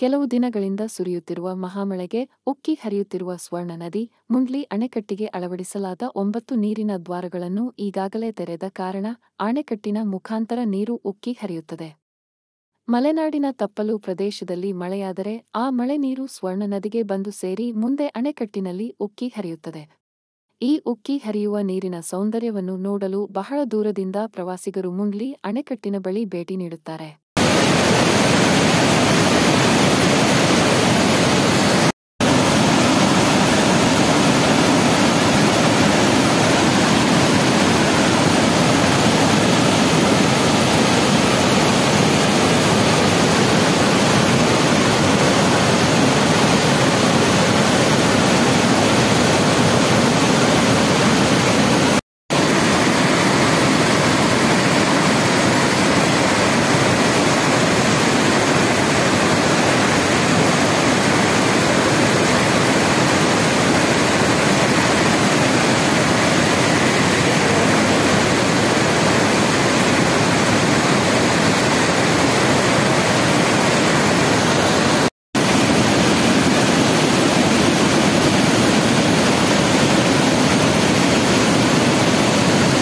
ಕೆಲವು ದಿನಗಳಿಂದ ಸುರಿಯುತ್ತಿರುವ ಮಹಾಮಳೆಗೆ ಉಕ್ಕಿ ಹರಿಯುತ್ತಿರುವ ಸ್ವರ್ಣ ನದಿ ಮುಂಡ್ಲಿ ಅಣೆಕಟ್ಟಿಗೆ ಅಳವಡಿಸಲಾದ ಒಂಬತ್ತು ನೀರಿನ ದ್ವಾರಗಳನ್ನು ಈಗಾಗಲೇ ತೆರೆದ ಕಾರಣ ಅಣೆಕಟ್ಟಿನ ಮುಖಾಂತರ ನೀರು ಉಕ್ಕಿ ಹರಿಯುತ್ತದೆ ಮಲೆನಾಡಿನ ತಪ್ಪಲು ಪ್ರದೇಶದಲ್ಲಿ ಮಳೆಯಾದರೆ ಆ ಮಳೆ ನೀರು ಸ್ವರ್ಣ ನದಿಗೆ ಬಂದು ಸೇರಿ ಮುಂದೆ ಅಣೆಕಟ್ಟಿನಲ್ಲಿ ಉಕ್ಕಿ ಹರಿಯುತ್ತದೆ ಈ ಉಕ್ಕಿ ಹರಿಯುವ ನೀರಿನ ಸೌಂದರ್ಯವನ್ನು ನೋಡಲು ಬಹಳ ದೂರದಿಂದ ಪ್ರವಾಸಿಗರು ಮುಂಡ್ಲಿ ಅಣೆಕಟ್ಟಿನ ಬಳಿ ಭೇಟಿ ನೀಡುತ್ತಾರೆ